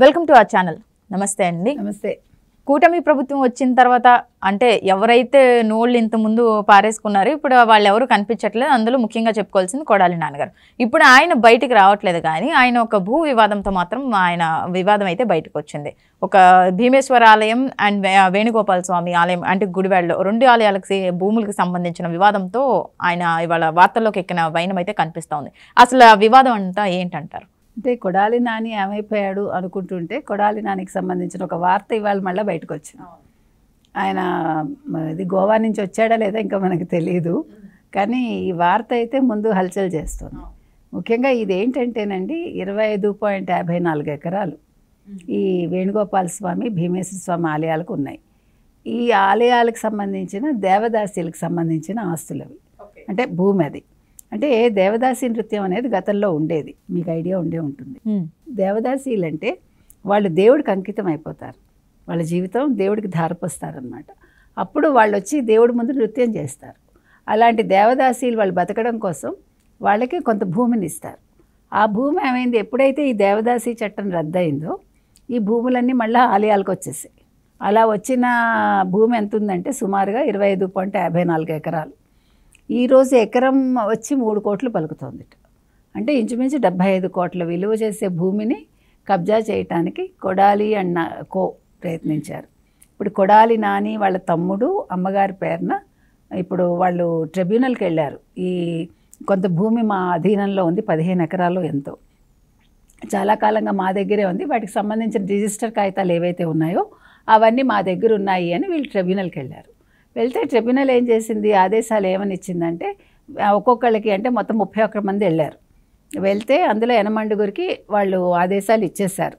Welcome to our channel నమస్తే అండి నమస్తే కూటమి ప్రభుత్వం వచ్చిన తర్వాత అంటే ఎవరైతే నోళ్ళు ఇంతకుముందు పారేసుకున్నారో ఇప్పుడు వాళ్ళు ఎవరు కనిపించట్లేదు అందులో ముఖ్యంగా చెప్పుకోవాల్సింది కొడాలి నాన్నగారు ఇప్పుడు ఆయన బయటికి రావట్లేదు కానీ ఆయన ఒక భూ వివాదంతో మాత్రం ఆయన వివాదం అయితే బయటకు వచ్చింది ఒక భీమేశ్వర ఆలయం అండ్ వేణుగోపాల స్వామి ఆలయం అంటే గుడివాడలో రెండు ఆలయాలకు భూములకు సంబంధించిన వివాదంతో ఆయన ఇవాళ వార్తల్లోకి ఎక్కిన వైనం అయితే కనిపిస్తూ ఉంది అసలు వివాదం అంతా ఏంటంటారు అంటే కొడాలి నాని ఏమైపోయాడు అనుకుంటుంటే కొడాలి నానికి సంబంధించిన ఒక వార్త ఇవాళ మళ్ళీ బయటకు వచ్చింది ఆయన ఇది గోవా నుంచి వచ్చాడా లేదా ఇంకా మనకు తెలియదు కానీ ఈ వార్త అయితే ముందు హల్చల్ చేస్తుంది ముఖ్యంగా ఇది ఏంటంటేనండి ఇరవై ఐదు పాయింట్ యాభై నాలుగు ఎకరాలు ఈ వేణుగోపాల స్వామి భీమేశ్వర స్వామి ఆలయాలకు ఉన్నాయి ఈ ఆలయాలకు సంబంధించిన దేవదాసీలకు సంబంధించిన ఆస్తులు అవి అంటే భూమి అది అంటే దేవదాసి నృత్యం అనేది గతంలో ఉండేది మీకు ఐడియా ఉండే ఉంటుంది దేవదాసీలు అంటే వాళ్ళు దేవుడికి అంకితం అయిపోతారు వాళ్ళ జీవితం దేవుడికి ధారపోస్తారనమాట అప్పుడు వాళ్ళు వచ్చి దేవుడి ముందు నృత్యం చేస్తారు అలాంటి దేవదాసీలు వాళ్ళు బతకడం కోసం వాళ్ళకి కొంత భూమిని ఇస్తారు ఆ భూమి ఏమైంది ఎప్పుడైతే ఈ దేవదాసీ చట్టం రద్దయిందో ఈ భూములన్నీ మళ్ళీ ఆలయాలకు వచ్చేసాయి అలా వచ్చిన భూమి ఎంత ఉందంటే సుమారుగా ఇరవై ఐదు పాయింట్ యాభై నాలుగు ఎకరాలు ఈరోజు ఎకరం వచ్చి మూడు కోట్లు పలుకుతోంది అంటే ఇంచుమించు డెబ్బై ఐదు కోట్ల విలువ చేసే భూమిని కబ్జా చేయటానికి కొడాలి అన్న కో ప్రయత్నించారు ఇప్పుడు కొడాలి నాని వాళ్ళ తమ్ముడు అమ్మగారి పేరున ఇప్పుడు వాళ్ళు ట్రిబ్యునల్కి వెళ్ళారు ఈ కొంత భూమి మా అధీనంలో ఉంది పదిహేను ఎకరాలు ఎంతో చాలా కాలంగా మా దగ్గరే ఉంది వాటికి సంబంధించిన రిజిస్టర్ కాగితాలు ఏవైతే ఉన్నాయో అవన్నీ మా దగ్గర ఉన్నాయి అని వీళ్ళు ట్రిబ్యునల్కి వెళ్ళారు వెళ్తే ట్రిబ్యునల్ ఏం చేసింది ఆదేశాలు ఏమని ఇచ్చిందంటే ఒక్కొక్కళ్ళకి అంటే మొత్తం ముప్పై ఒక్క మంది వెళ్ళారు వెళ్తే అందులో ఎనమండుగురికి వాళ్ళు ఆదేశాలు ఇచ్చేశారు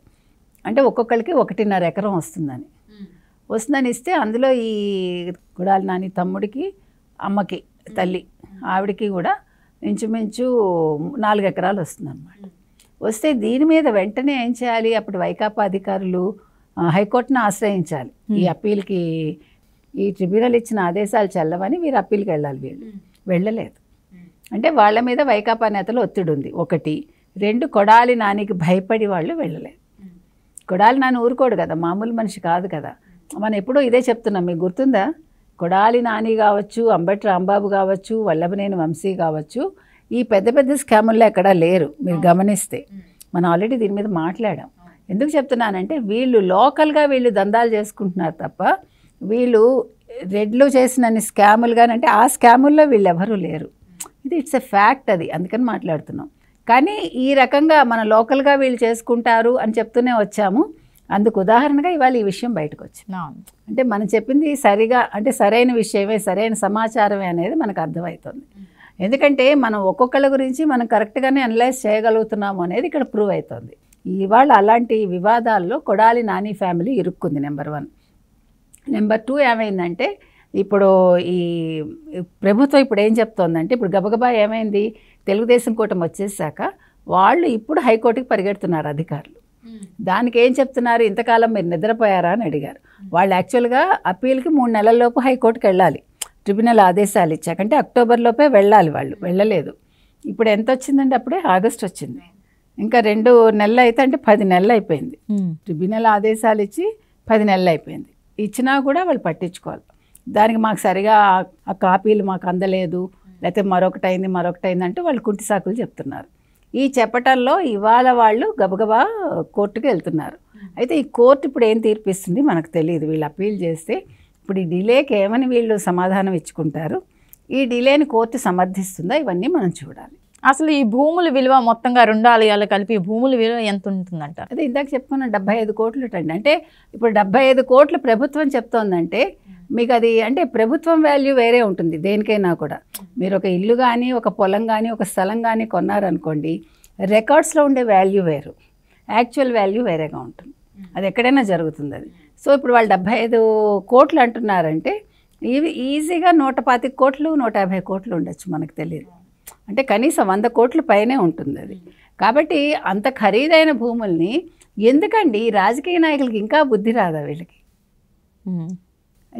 అంటే ఒక్కొక్కరికి ఒకటిన్నర ఎకరం వస్తుందని వస్తుందని ఇస్తే అందులో ఈ గుడాల నాని తమ్ముడికి అమ్మకి తల్లి ఆవిడకి కూడా ఇంచుమించు నాలుగు ఎకరాలు వస్తుందన్నమాట వస్తే దీని మీద వెంటనే ఏం చేయాలి అప్పుడు వైకాపా అధికారులు హైకోర్టును ఆశ్రయించాలి ఈ అప్పీల్కి ఈ ట్రిబ్యునల్ ఇచ్చిన ఆదేశాలు చల్లవని వీరు అప్పీల్కి వెళ్ళాలి వీళ్ళు వెళ్ళలేదు అంటే వాళ్ళ మీద వైకాపా నేతలు ఒత్తిడి ఉంది ఒకటి రెండు కొడాలి నానికి భయపడి వాళ్ళు వెళ్ళలేదు కొడాలి నాని ఊరుకోడు కదా మామూలు మనిషి కాదు కదా మనం ఎప్పుడూ ఇదే చెప్తున్నాం మీకు గుర్తుందా కొడాలి నాని కావచ్చు అంబటి రాంబాబు కావచ్చు వల్లభనేని వంశీ కావచ్చు ఈ పెద్ద పెద్ద స్కాముల్లో ఎక్కడా లేరు మీరు గమనిస్తే మనం ఆల్రెడీ దీని మీద మాట్లాడాం ఎందుకు చెప్తున్నానంటే వీళ్ళు లోకల్గా వీళ్ళు దందాలు చేసుకుంటున్నారు తప్ప వీళ్ళు రెడ్లు చేసిన స్కాములు కానీ అంటే ఆ స్కాముల్లో వీళ్ళు ఎవరూ లేరు ఇది ఇట్స్ ఎ ఫ్యాక్ట్ అది అందుకని మాట్లాడుతున్నాం కానీ ఈ రకంగా మన లోకల్గా వీళ్ళు చేసుకుంటారు అని చెప్తూనే వచ్చాము అందుకు ఉదాహరణగా ఇవాళ ఈ విషయం బయటకు వచ్చింది అంటే మనం చెప్పింది సరిగా అంటే సరైన విషయమే సరైన సమాచారమే అనేది మనకు అర్థమవుతుంది ఎందుకంటే మనం ఒక్కొక్కళ్ళ గురించి మనం కరెక్ట్గానే అనలైజ్ చేయగలుగుతున్నాము అనేది ఇక్కడ ప్రూవ్ అవుతుంది ఇవాళ అలాంటి వివాదాల్లో కొడాలి నాని ఫ్యామిలీ ఇరుక్కుంది నెంబర్ వన్ నెంబర్ టూ ఏమైందంటే ఇప్పుడు ఈ ప్రభుత్వం ఇప్పుడు ఏం చెప్తోందంటే ఇప్పుడు గబగబా ఏమైంది తెలుగుదేశం కూటమి వచ్చేసాక వాళ్ళు ఇప్పుడు హైకోర్టుకి పరిగెడుతున్నారు అధికారులు దానికి ఏం చెప్తున్నారు ఇంతకాలం మీరు నిద్రపోయారా అని అడిగారు వాళ్ళు యాక్చువల్గా అప్పీల్కి మూడు నెలల్లోపు హైకోర్టుకి వెళ్ళాలి ట్రిబ్యునల్ ఆదేశాలు ఇచ్చాకంటే అక్టోబర్లోపే వెళ్ళాలి వాళ్ళు వెళ్ళలేదు ఇప్పుడు ఎంత వచ్చిందంటే అప్పుడే ఆగస్ట్ వచ్చింది ఇంకా రెండు నెలలు అయితే అంటే పది నెలలు అయిపోయింది ట్రిబ్యునల్ ఆదేశాలు ఇచ్చి పది నెలలు అయిపోయింది ఇచ్చినా కూడా వాళ్ళు పట్టించుకోవాలి దానికి మాకు సరిగా ఆ కాపీలు మాకు అందలేదు లేకపోతే మరొకటి అయింది మరొకటి అయింది అంటే వాళ్ళు కుంటి సాకులు చెప్తున్నారు ఈ చెప్పటంలో ఇవాళ వాళ్ళు గబగబా కోర్టుకు వెళ్తున్నారు అయితే ఈ కోర్టు ఇప్పుడు ఏం తీర్పిస్తుంది మనకు తెలియదు వీళ్ళు అప్పీల్ చేస్తే ఇప్పుడు ఈ డిలేకి ఏమని వీళ్ళు సమాధానం ఇచ్చుకుంటారు ఈ డిలేని కోర్టు సమర్థిస్తుందా ఇవన్నీ మనం చూడాలి అసలు ఈ భూముల విలువ మొత్తంగా రెండు ఆలయాలు కలిపి భూముల విలువ ఎంత ఉంటుందంట అదే ఇందాక చెప్పుకున్న డెబ్బై ఐదు కోట్లు అండి అంటే ఇప్పుడు డెబ్బై ఐదు కోట్లు ప్రభుత్వం చెప్తోందంటే మీకు అది అంటే ప్రభుత్వం వాల్యూ వేరే ఉంటుంది దేనికైనా కూడా మీరు ఒక ఇల్లు కానీ ఒక పొలం కానీ ఒక స్థలం కానీ కొన్నారనుకోండి రికార్డ్స్లో ఉండే వాల్యూ వేరు యాక్చువల్ వాల్యూ వేరేగా ఉంటుంది అది ఎక్కడైనా జరుగుతుంది అది సో ఇప్పుడు వాళ్ళు డెబ్బై ఐదు కోట్లు అంటున్నారంటే ఇవి ఈజీగా నూట పాతిక కోట్లు నూట యాభై కోట్లు ఉండొచ్చు మనకు తెలియదు అంటే కనీసం వంద కోట్ల పైనే ఉంటుంది అది కాబట్టి అంత ఖరీదైన భూముల్ని ఎందుకండి రాజకీయ నాయకులకి ఇంకా బుద్ధి రాదా వీళ్ళకి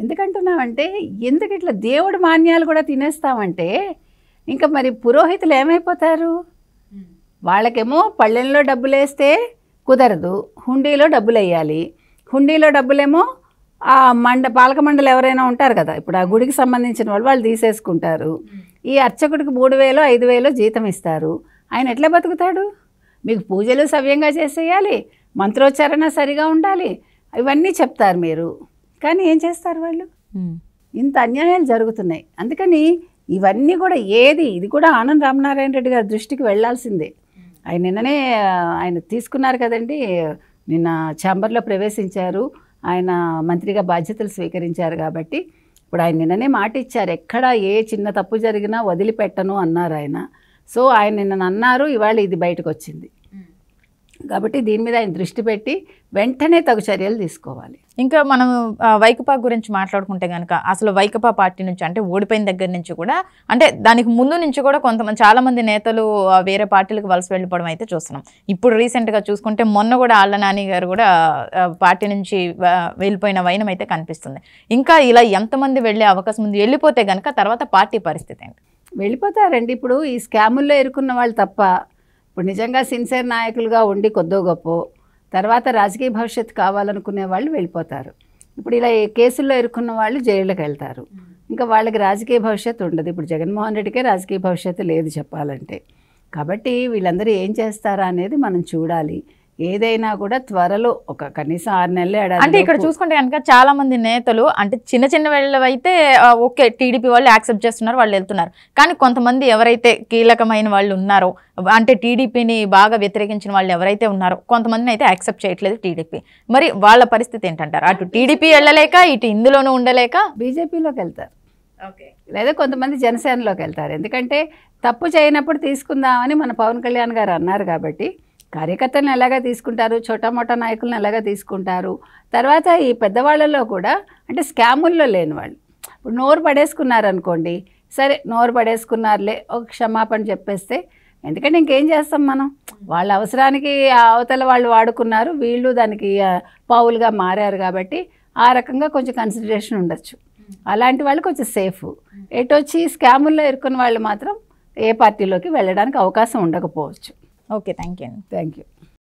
ఎందుకంటున్నామంటే ఎందుకు ఇట్లా దేవుడు మాన్యాలు కూడా తినేస్తామంటే ఇంకా మరి పురోహితులు ఏమైపోతారు వాళ్ళకేమో పళ్ళెంలో డబ్బులు వేస్తే కుదరదు హుండీలో డబ్బులు వేయాలి హుండీలో డబ్బులేమో ఆ మండ పాలక మండలి ఎవరైనా ఉంటారు కదా ఇప్పుడు ఆ గుడికి సంబంధించిన వాళ్ళు వాళ్ళు తీసేసుకుంటారు ఈ అర్చకుడికి మూడు వేలు ఐదు వేలు జీతం ఇస్తారు ఆయన ఎట్లా బతుకుతాడు మీకు పూజలు సవ్యంగా చేసేయాలి మంత్రోచ్చారణ సరిగా ఉండాలి ఇవన్నీ చెప్తారు మీరు కానీ ఏం చేస్తారు వాళ్ళు ఇంత అన్యాయాలు జరుగుతున్నాయి అందుకని ఇవన్నీ కూడా ఏది ఇది కూడా ఆనంద్ రామనారాయణ రెడ్డి గారి దృష్టికి వెళ్లాల్సిందే ఆయన నిన్ననే ఆయన తీసుకున్నారు కదండి నిన్న ఛాంబర్లో ప్రవేశించారు ఆయన మంత్రిగా బాధ్యతలు స్వీకరించారు కాబట్టి ఇప్పుడు ఆయన నిన్ననే మాట ఇచ్చారు ఎక్కడ ఏ చిన్న తప్పు జరిగినా వదిలిపెట్టను అన్నారు ఆయన సో ఆయన నిన్న అన్నారు ఇవాళ ఇది బయటకు వచ్చింది కాబట్టి దీని మీద ఆయన దృష్టి పెట్టి వెంటనే తగు చర్యలు తీసుకోవాలి ఇంకా మనం వైకపా గురించి మాట్లాడుకుంటే కనుక అసలు వైకపా పార్టీ నుంచి అంటే ఓడిపోయిన దగ్గర నుంచి కూడా అంటే దానికి ముందు నుంచి కూడా కొంతమంది చాలామంది నేతలు వేరే పార్టీలకు వలస వెళ్ళిపోవడం అయితే చూస్తున్నాం ఇప్పుడు రీసెంట్గా చూసుకుంటే మొన్న కూడా ఆళ్ళ నాని గారు కూడా పార్టీ నుంచి వెళ్ళిపోయిన వైనం అయితే కనిపిస్తుంది ఇంకా ఇలా ఎంతమంది వెళ్ళే అవకాశం ఉంది వెళ్ళిపోతే కనుక తర్వాత పార్టీ పరిస్థితి ఏంటి వెళ్ళిపోతారండి ఇప్పుడు ఈ స్కాముల్లో ఎరుకున్న వాళ్ళు తప్ప ఇప్పుడు నిజంగా సిన్సియర్ నాయకులుగా ఉండి కొద్దో గొప్ప తర్వాత రాజకీయ భవిష్యత్తు కావాలనుకునే వాళ్ళు వెళ్ళిపోతారు ఇప్పుడు ఇలా కేసుల్లో ఎరుకున్న వాళ్ళు జైళ్ళకి వెళ్తారు ఇంకా వాళ్ళకి రాజకీయ భవిష్యత్తు ఉండదు ఇప్పుడు జగన్మోహన్ రెడ్డికే రాజకీయ భవిష్యత్తు లేదు చెప్పాలంటే కాబట్టి వీళ్ళందరూ ఏం చేస్తారా అనేది మనం చూడాలి ఏదైనా కూడా త్వరలో ఒక కనీసం ఆరు నెలలు ఏడాది అంటే ఇక్కడ చూసుకుంటే కనుక చాలా మంది నేతలు అంటే చిన్న చిన్న వెళ్ళవైతే ఓకే టీడీపీ వాళ్ళు యాక్సెప్ట్ చేస్తున్నారు వాళ్ళు వెళ్తున్నారు కానీ కొంతమంది ఎవరైతే కీలకమైన వాళ్ళు ఉన్నారో అంటే టీడీపీని బాగా వ్యతిరేకించిన వాళ్ళు ఎవరైతే ఉన్నారో కొంతమందిని అయితే యాక్సెప్ట్ చేయట్లేదు టీడీపీ మరి వాళ్ళ పరిస్థితి ఏంటంటారు అటు టీడీపీ వెళ్ళలేక ఇటు ఇందులోనూ ఉండలేక బీజేపీలోకి వెళ్తారు లేదా కొంతమంది జనసేనలోకి వెళ్తారు ఎందుకంటే తప్పు చేయనప్పుడు తీసుకుందామని మన పవన్ కళ్యాణ్ గారు అన్నారు కాబట్టి కార్యకర్తలను ఎలాగా తీసుకుంటారు చోటా మోటా నాయకులను ఎలాగా తీసుకుంటారు తర్వాత ఈ పెద్దవాళ్ళలో కూడా అంటే స్కాముల్లో లేని వాళ్ళు ఇప్పుడు నోరు పడేసుకున్నారనుకోండి సరే నోరు పడేసుకున్నారులే ఒక క్షమాపణ చెప్పేస్తే ఎందుకంటే ఇంకేం చేస్తాం మనం వాళ్ళ అవసరానికి అవతల వాళ్ళు వాడుకున్నారు వీళ్ళు దానికి పావులుగా మారారు కాబట్టి ఆ రకంగా కొంచెం కన్సిడరేషన్ ఉండొచ్చు అలాంటి వాళ్ళు కొంచెం సేఫ్ ఎటు వచ్చి స్కాముల్లో ఇరుక్కున్న వాళ్ళు మాత్రం ఏ పార్టీలోకి వెళ్ళడానికి అవకాశం ఉండకపోవచ్చు Okay, thank you. Thank you.